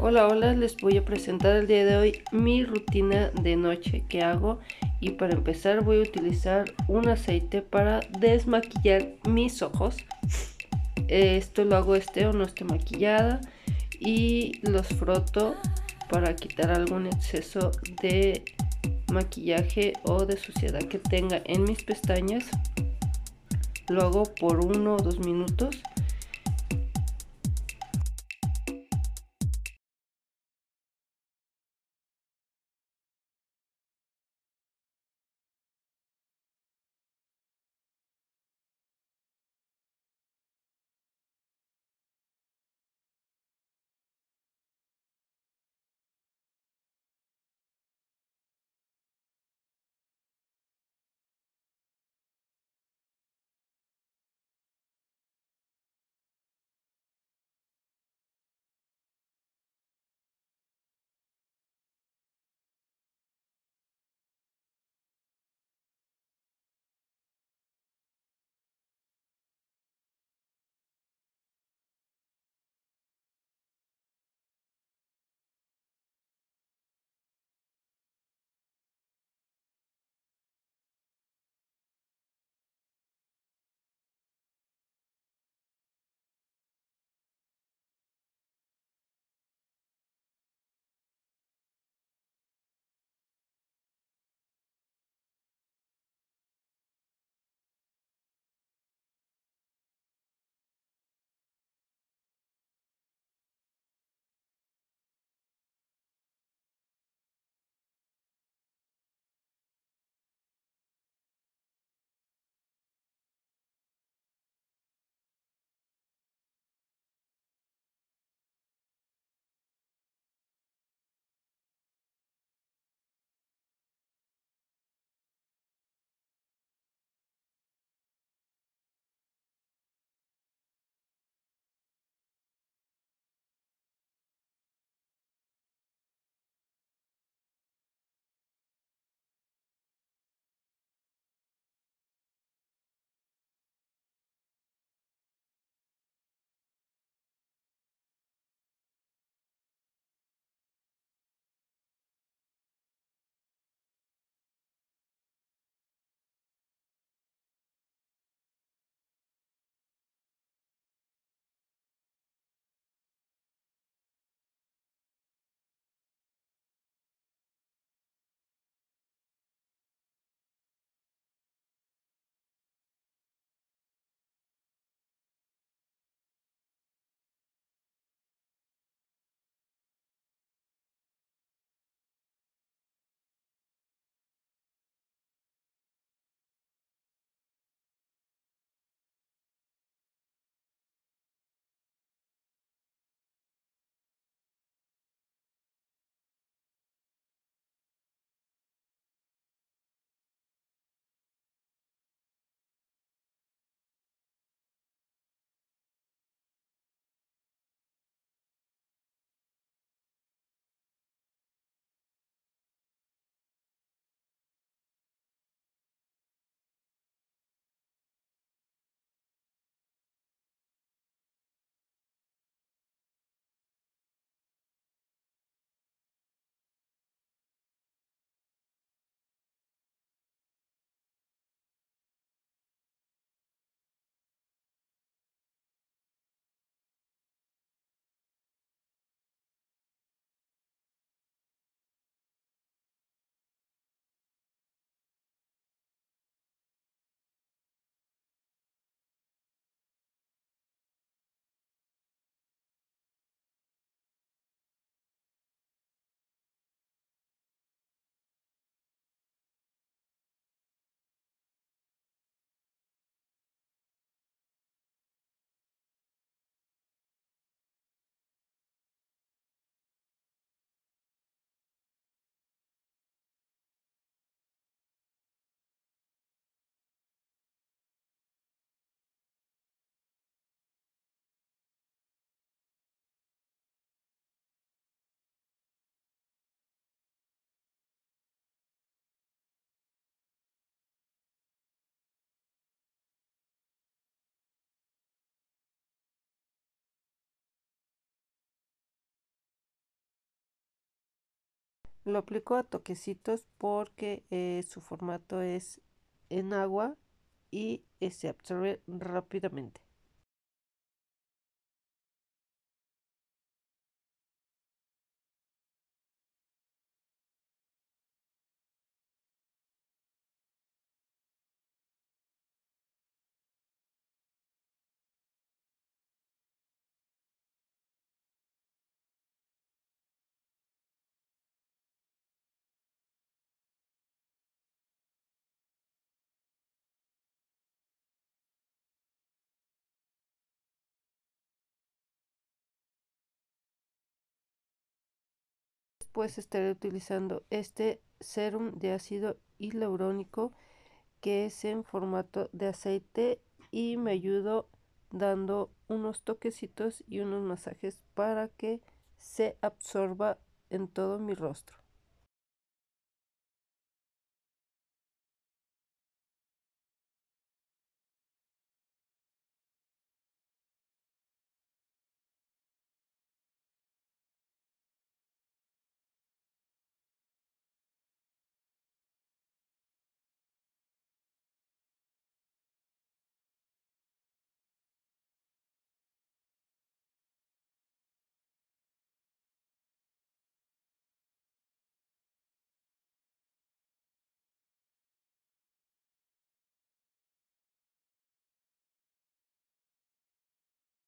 Hola, hola, les voy a presentar el día de hoy mi rutina de noche que hago y para empezar voy a utilizar un aceite para desmaquillar mis ojos. Esto lo hago este o no esté maquillada y los froto para quitar algún exceso de maquillaje o de suciedad que tenga en mis pestañas. Lo hago por uno o dos minutos Lo aplico a toquecitos porque eh, su formato es en agua y se absorbe rápidamente. pues estaré utilizando este serum de ácido hialurónico que es en formato de aceite y me ayudo dando unos toquecitos y unos masajes para que se absorba en todo mi rostro.